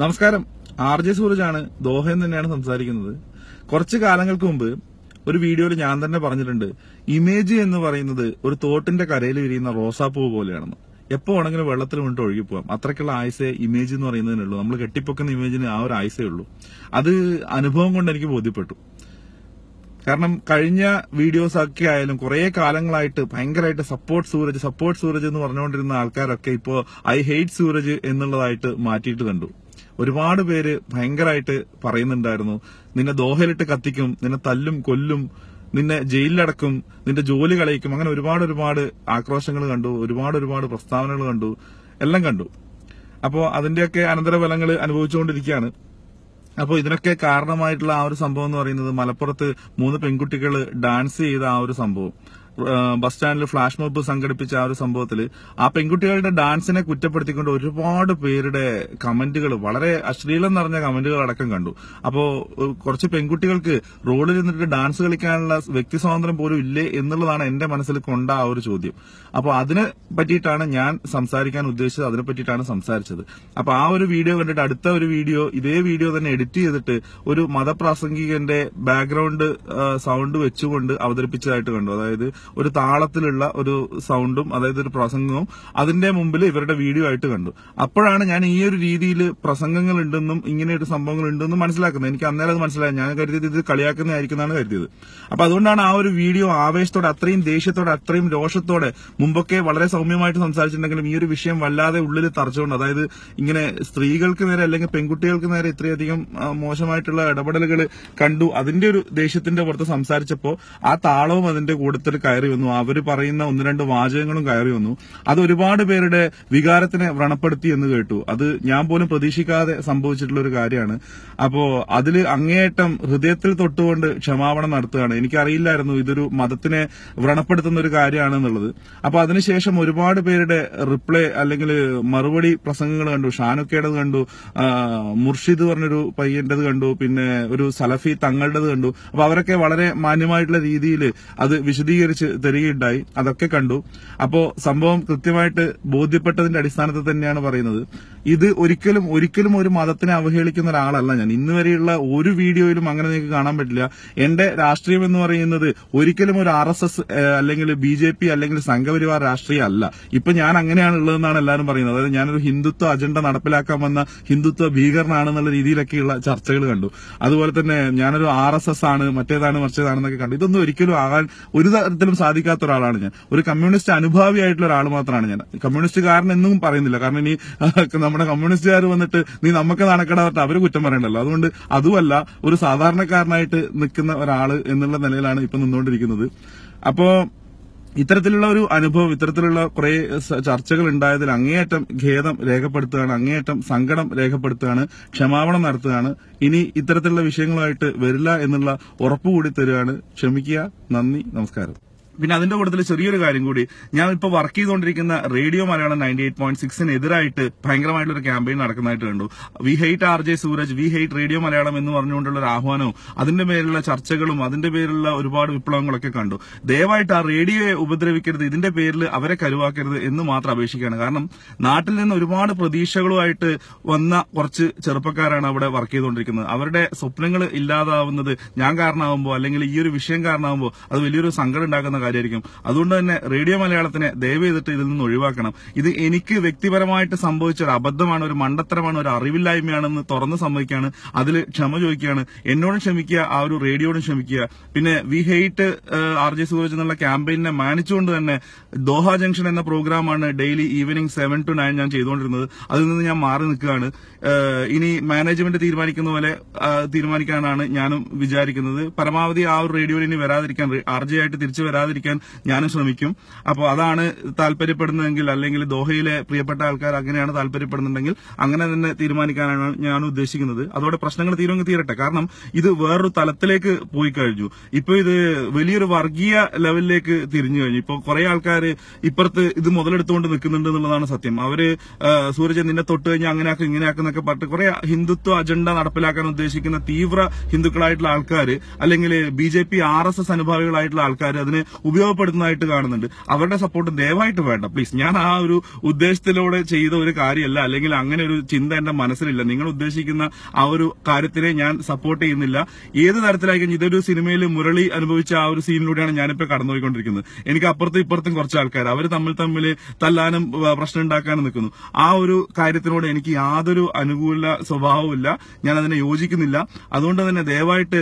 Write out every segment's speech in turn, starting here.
നമസ്കാരം R J ആണ് ദോഹയിൽ തന്നെയാണ് സംസാരിക്കുന്നത് കുറച്ച് കാലങ്ങൾക്ക് മുമ്പ് ഒരു വീഡിയോയിൽ ഞാൻ തന്നെ പറഞ്ഞിട്ടുണ്ട് ഇമേജ് എന്ന് പറയുന്നത് ഒരു തോട്ടിന്റെ കരയിൽ വിരിയുന്ന റോസാപ്പൂ പോലെയാണെന്ന് എപ്പോ ആണെങ്കിലും വെള്ളത്തിൽ വീണിട്ട് ഒഴുകി അത്രയ്ക്കുള്ള ആയുസേ ഇമേജ് എന്ന് പറയുന്നതിനുള്ളൂ നമ്മൾ കെട്ടിപ്പൊക്കുന്ന ഇമേജിന് ആ ഒരു ആയുസേ ഉള്ളൂ അത് അനുഭവം കൊണ്ട് എനിക്ക് ബോധ്യപ്പെട്ടു കാരണം കഴിഞ്ഞ വീഡിയോസ് ഒക്കെ ആയാലും കുറെ കാലങ്ങളായിട്ട് ഭയങ്കരമായിട്ട് സപ്പോർട്ട് സൂരജ് സപ്പോർട്ട് സൂരജ് എന്ന് പറഞ്ഞുകൊണ്ടിരുന്ന ആൾക്കാരൊക്കെ ഇപ്പോ ഐ ഹെയ്റ്റ് സൂരജ് എന്നുള്ളതായിട്ട് മാറ്റിയിട്ട് കണ്ടു ഒരുപാട് പേര് ഭയങ്കരമായിട്ട് പറയുന്നുണ്ടായിരുന്നു നിന്നെ ദോഹയിലിട്ട് കത്തിക്കും നിന്നെ തല്ലും കൊല്ലും നിന്നെ ജയിലിലടക്കും നിന്റെ ജോലി കളയിക്കും അങ്ങനെ ഒരുപാട് ഒരുപാട് ആക്രോശങ്ങൾ കണ്ടു ഒരുപാട് ഒരുപാട് പ്രസ്താവനകൾ കണ്ടു എല്ലാം കണ്ടു അപ്പോൾ അതിന്റെയൊക്കെ അനന്തരഫലങ്ങൾ അനുഭവിച്ചുകൊണ്ടിരിക്കുകയാണ് അപ്പോൾ ഇതിനൊക്കെ കാരണമായിട്ടുള്ള ആ ഒരു സംഭവം എന്ന് പറയുന്നത് മലപ്പുറത്ത് മൂന്ന് പെൺകുട്ടികൾ ഡാൻസ് ചെയ്ത ആ ഒരു സംഭവം ബസ് സ്റ്റാൻഡിൽ ഫ്ളാഷ് മോബ് സംഘടിപ്പിച്ച ആ ഒരു സംഭവത്തിൽ ആ പെൺകുട്ടികളുടെ ഡാൻസിനെ കുറ്റപ്പെടുത്തിക്കൊണ്ട് ഒരുപാട് പേരുടെ കമന്റുകൾ വളരെ അശ്ലീലം നിറഞ്ഞ കമന്റുകൾ അടക്കം കണ്ടു അപ്പോൾ കുറച്ച് പെൺകുട്ടികൾക്ക് റോഡിൽ നിന്നിട്ട് ഡാൻസ് കളിക്കാനുള്ള വ്യക്തി സ്വാതന്ത്ര്യം പോലും ഇല്ലേ എന്നുള്ളതാണ് എന്റെ മനസ്സിൽ കൊണ്ട ആ ഒരു ചോദ്യം അപ്പോൾ അതിനെ പറ്റിയിട്ടാണ് ഞാൻ സംസാരിക്കാൻ ഉദ്ദേശിച്ചത് അതിനെ പറ്റിയിട്ടാണ് സംസാരിച്ചത് അപ്പോൾ ആ ഒരു വീഡിയോ കണ്ടിട്ട് അടുത്ത ഒരു വീഡിയോ ഇതേ വീഡിയോ തന്നെ എഡിറ്റ് ചെയ്തിട്ട് ഒരു മതപ്രാസംഗികന്റെ ബാക്ക്ഗ്രൗണ്ട് സൗണ്ട് വെച്ചുകൊണ്ട് അവതരിപ്പിച്ചതായിട്ട് കണ്ടു അതായത് ഒരു താളത്തിലുള്ള ഒരു സൗണ്ടും അതായത് ഒരു പ്രസംഗവും അതിന്റെ മുമ്പിൽ ഇവരുടെ വീഡിയോ ആയിട്ട് കണ്ടു അപ്പോഴാണ് ഞാൻ ഈ ഒരു രീതിയിൽ പ്രസംഗങ്ങൾ ഉണ്ടെന്നും ഇങ്ങനെ ഒരു സംഭവങ്ങൾ ഉണ്ടെന്നും മനസ്സിലാക്കുന്നത് എനിക്ക് അന്നേരം അത് മനസ്സിലായി ഞാൻ കരുതിയത് ഇത് കളിയാക്കുന്നതായിരിക്കുന്നതാണ് കരുതിയത് അപ്പൊ അതുകൊണ്ടാണ് ആ ഒരു വീഡിയോ ആവേശത്തോടെ അത്രയും ദേഷ്യത്തോടെ അത്രയും രോഷത്തോടെ മുമ്പൊക്കെ വളരെ സൗമ്യമായിട്ട് സംസാരിച്ചിട്ടുണ്ടെങ്കിലും ഈ ഒരു വിഷയം വല്ലാതെ ഉള്ളിൽ തറച്ചുകൊണ്ട് അതായത് ഇങ്ങനെ സ്ത്രീകൾക്ക് നേരെ അല്ലെങ്കിൽ പെൺകുട്ടികൾക്ക് നേരെ ഇത്രയധികം മോശമായിട്ടുള്ള ഇടപെടലുകൾ കണ്ടു അതിന്റെ ഒരു ദേഷ്യത്തിന്റെ പുറത്ത് സംസാരിച്ചപ്പോൾ ആ താളവും അതിന്റെ കൂടത്തിൽ കയറി വന്നു അവർ പറയുന്ന ഒന്ന് രണ്ട് വാചകങ്ങളും കയറി വന്നു അത് ഒരുപാട് പേരുടെ വികാരത്തിനെ വ്രണപ്പെടുത്തി എന്ന് കേട്ടു അത് ഞാൻ പോലും പ്രതീക്ഷിക്കാതെ സംഭവിച്ചിട്ടുള്ള ഒരു കാര്യമാണ് അപ്പോ അതിൽ അങ്ങേയറ്റം ഹൃദയത്തിൽ തൊട്ടുകൊണ്ട് ക്ഷമാപണം നടത്തുകയാണ് എനിക്കറിയില്ലായിരുന്നു ഇതൊരു മതത്തിനെ വ്രണപ്പെടുത്തുന്ന ഒരു കാര്യമാണെന്നുള്ളത് അപ്പൊ അതിനുശേഷം ഒരുപാട് പേരുടെ റിപ്ലൈ അല്ലെങ്കിൽ മറുപടി പ്രസംഗങ്ങൾ കണ്ടു ഷാനൊക്കേടത് കണ്ടു മുർഷിദ് പറഞ്ഞൊരു പയ്യന്റേത് കണ്ടു പിന്നെ ഒരു സലഫി തങ്ങളുടേത് കണ്ടു അപ്പൊ അവരൊക്കെ വളരെ മാന്യമായിട്ടുള്ള രീതിയിൽ അത് വിശദീകരിച്ച് തരികയുണ്ടായി അതൊക്കെ കണ്ടു അപ്പോൾ സംഭവം കൃത്യമായിട്ട് ബോധ്യപ്പെട്ടതിന്റെ അടിസ്ഥാനത്തിൽ തന്നെയാണ് പറയുന്നത് ഇത് ഒരിക്കലും ഒരിക്കലും ഒരു മതത്തിനെ അവഹേളിക്കുന്ന ഒരാളല്ല ഞാൻ ഇന്ന് വരെയുള്ള ഒരു വീഡിയോയിലും അങ്ങനെ നിങ്ങൾക്ക് കാണാൻ പറ്റില്ല എന്റെ രാഷ്ട്രീയം എന്ന് പറയുന്നത് ഒരിക്കലും ഒരു ആർ അല്ലെങ്കിൽ ബി അല്ലെങ്കിൽ സംഘപരിവാർ രാഷ്ട്രീയം അല്ല ഇപ്പൊ ഞാൻ അങ്ങനെയാണ് ഉള്ളതെന്നാണ് എല്ലാവരും പറയുന്നത് അതായത് ഞാനൊരു ഹിന്ദുത്വ അജണ്ട നടപ്പിലാക്കാൻ വന്ന ഹിന്ദുത്വ ഭീകരനാണെന്നുള്ള രീതിയിലൊക്കെയുള്ള ചർച്ചകൾ കണ്ടു അതുപോലെ തന്നെ ഞാനൊരു ആർ ആണ് മറ്റേതാണ് മറിച്ചതാണെന്നൊക്കെ കണ്ടു ഇതൊന്നും ഒരിക്കലും ആകാൻ ഒരു തരത്തിലും സാധിക്കാത്ത ഒരാളാണ് ഞാൻ ഒരു കമ്മ്യൂണിസ്റ്റ് ആയിട്ടുള്ള ഒരാൾ മാത്രമാണ് ഞാൻ കമ്മ്യൂണിസ്റ്റുകാരൻ എന്നും പറയുന്നില്ല കാരണം ഇനി നമ്മുടെ കമ്മ്യൂണിസ്റ്റുകാർ വന്നിട്ട് നീ നമുക്ക് നടക്കട പറഞ്ഞിട്ട് അവര് കുറ്റം പറയണ്ടല്ലോ അതുകൊണ്ട് അതുമല്ല ഒരു സാധാരണക്കാരനായിട്ട് നിൽക്കുന്ന ഒരാൾ എന്നുള്ള നിലയിലാണ് ഇപ്പൊ നിന്നുകൊണ്ടിരിക്കുന്നത് അപ്പോ ഇത്തരത്തിലുള്ള ഒരു അനുഭവം ഇത്തരത്തിലുള്ള കുറെ ചർച്ചകൾ ഉണ്ടായതിൽ അങ്ങേയറ്റം ഖേദം രേഖപ്പെടുത്തുകയാണ് അങ്ങേയറ്റം സങ്കടം രേഖപ്പെടുത്തുകയാണ് ക്ഷമാപണം നടത്തുകയാണ് ഇനി ഇത്തരത്തിലുള്ള വിഷയങ്ങളുമായിട്ട് വരില്ല എന്നുള്ള ഉറപ്പുകൂടി തരികയാണ് ക്ഷമിക്കുക നന്ദി നമസ്കാരം പിന്നെ അതിന്റെ കൂട്ടത്തിൽ ചെറിയൊരു കാര്യം കൂടി ഞാൻ ഇപ്പോൾ വർക്ക് ചെയ്തുകൊണ്ടിരിക്കുന്ന radio Malayalam ninety eight point സിക്സിനെതിരായിട്ട് ഭയങ്കരമായിട്ടുള്ള ക്യാമ്പയിൻ നടക്കുന്നതായിട്ട് കണ്ടു we hate R J Sooraj we hate radio Malayalam എന്ന് പറഞ്ഞുകൊണ്ടുള്ള ഒരു ആഹ്വാനവും അതിന്റെ പേരിലുള്ള ചർച്ചകളും അതിന്റെ പേരിലുള്ള ഒരുപാട് വിപ്ലവങ്ങളൊക്കെ കണ്ടു ദയവായിട്ട് ആ റേഡിയോയെ ഉപദ്രവിക്കരുത് ഇതിന്റെ പേരിൽ അവരെ കരുവാക്കരുത് എന്ന് മാത്രം അപേക്ഷിക്കുകയാണ് കാരണം നാട്ടിൽ നിന്ന് ഒരുപാട് പ്രതീക്ഷകളുമായിട്ട് വന്ന കുറച്ച് ചെറുപ്പക്കാരാണ് അവിടെ വർക്ക് ചെയ്തുകൊണ്ടിരിക്കുന്നത് അവരുടെ സ്വപ്നങ്ങൾ ഇല്ലാതാവുന്നത് ഞാൻ കാരണമാകുമ്പോൾ അല്ലെങ്കിൽ ഈ ഒരു വിഷയം കാരണമാകുമ്പോൾ അത് വലിയൊരു സങ്കടം ഉണ്ടാക്കുന്ന കാര്യമായിരിക്കും അതുകൊണ്ട് തന്നെ റേഡിയോ മലയാളത്തിനെ ദയവ് ചെയ്തിട്ട് ഇതിൽ നിന്ന് ഒഴിവാക്കണം ഇത് എനിക്ക് വ്യക്തിപരമായിട്ട് സംഭവിച്ച ഒരു അബദ്ധമാണ് ഒരു മണ്ടത്തരമാണ് ഒരു അറിവില്ലായ്മയാണെന്ന് തുറന്ന് സംഭവിക്കുകയാണ് അതിൽ ക്ഷമ ചോദിക്കുകയാണ് എന്നോടും ക്ഷമിക്കുക ആ ഒരു റേഡിയോടും ക്ഷമിക്കുക പിന്നെ we hate R J Sooraj എന്നുള്ള ക്യാമ്പയിനെ മാനിച്ചുകൊണ്ട് തന്നെ ദോഹ ജംഗ്ഷൻ എന്ന പ്രോഗ്രാമാണ് daily evening seven to nine ഞാൻ ചെയ്തുകൊണ്ടിരുന്നത് അതിൽ നിന്ന് ഞാൻ മാറി നിൽക്കുകയാണ് ഇനി മാനേജ്മെന്റ് തീരുമാനിക്കുന്ന പോലെ തീരുമാനിക്കാനാണ് ഞാനും വിചാരിക്കുന്നത് പരമാവധി ആ ഒരു റേഡിയോയിൽ ഇനി വരാതിരിക്കാൻ ആർ ജെ ആയിട്ട് തിരിച്ചു വരാതിരിക്കും ചെയ്യാതിരിക്കാൻ ഞാനും ശ്രമിക്കും അപ്പോൾ അതാണ് താല്പര്യപ്പെടുന്നതെങ്കിൽ അല്ലെങ്കിൽ ദോഹയിലെ പ്രിയപ്പെട്ട ആൾക്കാർ അങ്ങനെയാണ് താല്പര്യപ്പെടുന്നുണ്ടെങ്കിൽ അങ്ങനെ തന്നെ തീരുമാനിക്കാനാണ് ഞാൻ ഉദ്ദേശിക്കുന്നത് അതോടെ പ്രശ്നങ്ങൾ തീരുമെങ്കിൽ തീരട്ടെ കാരണം ഇത് വേറൊരു തലത്തിലേക്ക് പോയി കഴിഞ്ഞു ഇപ്പൊ ഇത് വലിയൊരു വർഗീയ ലെവലിലേക്ക് തിരിഞ്ഞു കഴിഞ്ഞു ഇപ്പോൾ കുറെ ആൾക്കാർ ഇപ്പുറത്ത് ഇത് മുതലെടുത്തുകൊണ്ട് നിൽക്കുന്നുണ്ട് എന്നുള്ളതാണ് സത്യം അവര് സൂര്യജൻ നിന്നെ തൊട്ട് കഴിഞ്ഞാൽ അങ്ങനെ ആക്കും ഇങ്ങനെ ആക്കുന്നൊക്കെ പറഞ്ഞിട്ട് കുറെ ഹിന്ദുത്വ അജണ്ട നടപ്പിലാക്കാൻ ഉദ്ദേശിക്കുന്ന തീവ്ര ഹിന്ദുക്കളായിട്ടുള്ള ആൾക്കാർ അല്ലെങ്കിൽ B J P R S S അനുഭാവികളായിട്ടുള്ള ആൾക്കാർ അതിന് ഉപയോഗപ്പെടുത്തുന്നതായിട്ട് കാണുന്നുണ്ട് അവരുടെ സപ്പോർട്ട് ദയവായിട്ട് വേണ്ട പ്ലീസ് ഞാൻ ആ ഒരു ഉദ്ദേശത്തിലൂടെ ചെയ്ത ഒരു കാര്യമല്ല അല്ലെങ്കിൽ അങ്ങനെ ഒരു ചിന്ത എന്റെ മനസ്സിലില്ല നിങ്ങൾ ഉദ്ദേശിക്കുന്ന ആ ഒരു കാര്യത്തിനെ ഞാൻ സപ്പോർട്ട് ചെയ്യുന്നില്ല ഏത് തരത്തിലായിരിക്കും ഇതൊരു സിനിമയിൽ മുരളി അനുഭവിച്ച ആ ഒരു സീനിലൂടെയാണ് ഞാനിപ്പോൾ കടന്നുപോയിക്കൊണ്ടിരിക്കുന്നത് എനിക്ക് അപ്പുറത്തും ഇപ്പുറത്തും കുറച്ച് ആൾക്കാർ അവർ തമ്മിൽ തമ്മിൽ തല്ലാനും പ്രശ്നം ഉണ്ടാക്കാനും നിൽക്കുന്നു ആ ഒരു കാര്യത്തിനോട് എനിക്ക് യാതൊരു അനുകൂല സ്വഭാവമില്ല ഞാൻ അതിനെ യോജിക്കുന്നില്ല അതുകൊണ്ട് തന്നെ ദയവായിട്ട്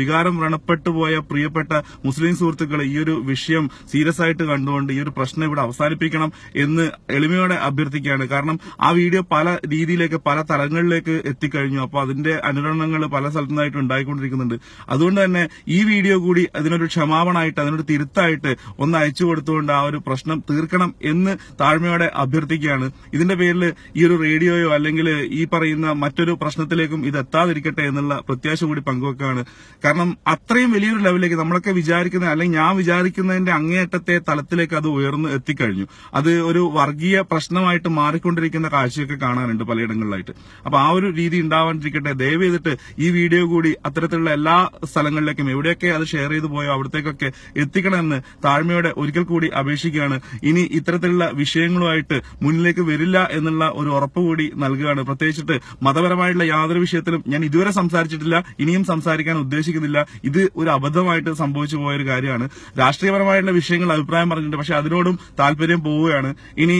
വികാരം വ്രണപ്പെട്ടു പോയ പ്രിയപ്പെട്ട മുസ്ലിം സുഹൃത്തുക്കളെ ഈ ഒരു വിഷയം സീരിയസ് ആയിട്ട് കണ്ടുകൊണ്ട് ഈ ഒരു പ്രശ്നം ഇവിടെ അവസാനിപ്പിക്കണം എന്ന് എളിമയോടെ അഭ്യർത്ഥിക്കുകയാണ് കാരണം ആ വീഡിയോ പല രീതിയിലേക്ക് പല തലങ്ങളിലേക്ക് എത്തിക്കഴിഞ്ഞു അപ്പോൾ അതിന്റെ അനുകരണങ്ങൾ പല സ്ഥലത്തുനിന്നായിട്ട് ഉണ്ടായിക്കൊണ്ടിരിക്കുന്നുണ്ട് അതുകൊണ്ട് തന്നെ ഈ വീഡിയോ കൂടി അതിനൊരു ക്ഷമാപണായിട്ട് അതിനൊരു തിരുത്തായിട്ട് ഒന്ന് അയച്ചു കൊടുത്തുകൊണ്ട് ആ ഒരു പ്രശ്നം തീർക്കണം എന്ന് താഴ്മയോടെ അഭ്യർത്ഥിക്കുകയാണ് ഇതിന്റെ പേരിൽ ഈ ഒരു റേഡിയോയോ അല്ലെങ്കിൽ ഈ പറയുന്ന മറ്റൊരു പ്രശ്നത്തിലേക്കും ഇത് എത്താതിരിക്കട്ടെ എന്നുള്ള പ്രത്യാശ കൂടി പങ്കുവെക്കുകയാണ് കാരണം അത്രയും വലിയൊരു ലെവലിലേക്ക് നമ്മളൊക്കെ വിചാരിക്കുന്ന അല്ലെങ്കിൽ ഞാൻ വിചാരിക്കുന്നതിന്റെ അങ്ങേയറ്റത്തെ തലത്തിലേക്ക് അത് ഉയർന്ന് എത്തിക്കഴിഞ്ഞു അത് ഒരു വർഗീയ പ്രശ്നമായിട്ട് മാറിക്കൊണ്ടിരിക്കുന്ന കാഴ്ചയൊക്കെ കാണാനുണ്ട് പലയിടങ്ങളിലായിട്ട് അപ്പൊ ആ ഒരു രീതി ഉണ്ടാവാണ്ടിരിക്കട്ടെ ദയവ് ചെയ്തിട്ട് ഈ വീഡിയോ കൂടി അത്തരത്തിലുള്ള എല്ലാ സ്ഥലങ്ങളിലേക്കും എവിടെയൊക്കെ അത് ഷെയർ ചെയ്തു പോയോ അവിടത്തേക്കൊക്കെ എത്തിക്കണമെന്ന് താഴ്മയോടെ ഒരിക്കൽ കൂടി അപേക്ഷിക്കുകയാണ് ഇനി ഇത്തരത്തിലുള്ള വിഷയങ്ങളുമായിട്ട് മുന്നിലേക്ക് വരില്ല എന്നുള്ള ഒരു ഉറപ്പ് കൂടി നൽകുകയാണ് പ്രത്യേകിച്ചിട്ട് മതപരമായിട്ടുള്ള യാതൊരു വിഷയത്തിലും ഞാൻ ഇതുവരെ സംസാരിച്ചിട്ടില്ല ഇനിയും സംസാരിക്കാൻ ഉദ്ദേശിക്കുന്നില്ല ഇത് ഒരു അബദ്ധമായിട്ട് സംഭവിച്ചു പോയ ഒരു കാര്യമാണ് രാഷ്ട്രീയപരമായിട്ടുള്ള വിഷയങ്ങൾ അഭിപ്രായം പറഞ്ഞിട്ടുണ്ട് പക്ഷെ അതിനോടും താല്പര്യം പോവുകയാണ് ഇനി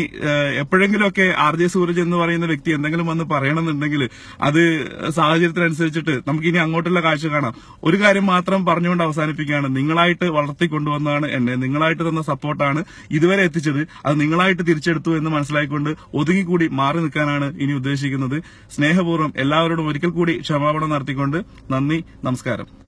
എപ്പോഴെങ്കിലുമൊക്കെ ആർ ജെ സൂരജ് എന്ന് പറയുന്ന വ്യക്തി എന്തെങ്കിലും വന്ന് പറയണമെന്നുണ്ടെങ്കിൽ അത് സാഹചര്യത്തിനനുസരിച്ചിട്ട് നമുക്ക് ഇനി അങ്ങോട്ടുള്ള കാഴ്ച കാണാം ഒരു കാര്യം മാത്രം പറഞ്ഞുകൊണ്ട് അവസാനിപ്പിക്കുകയാണ് നിങ്ങളായിട്ട് വളർത്തിക്കൊണ്ടുവന്നതാണ് എന്നെ നിങ്ങളായിട്ട് തന്ന സപ്പോർട്ടാണ് ഇതുവരെ എത്തിച്ചത് അത് നിങ്ങളായിട്ട് തിരിച്ചെടുത്തു എന്ന് മനസ്സിലാക്കിക്കൊണ്ട് ഒതുങ്ങിക്കൂടി മാറി നിൽക്കാനാണ് ഇനി ഉദ്ദേശിക്കുന്നത് സ്നേഹപൂർവ്വം എല്ലാവരോടും ഒരിക്കൽ കൂടി ക്ഷമാപണം നടത്തിക്കൊണ്ട് നന്ദി നമസ്കാരം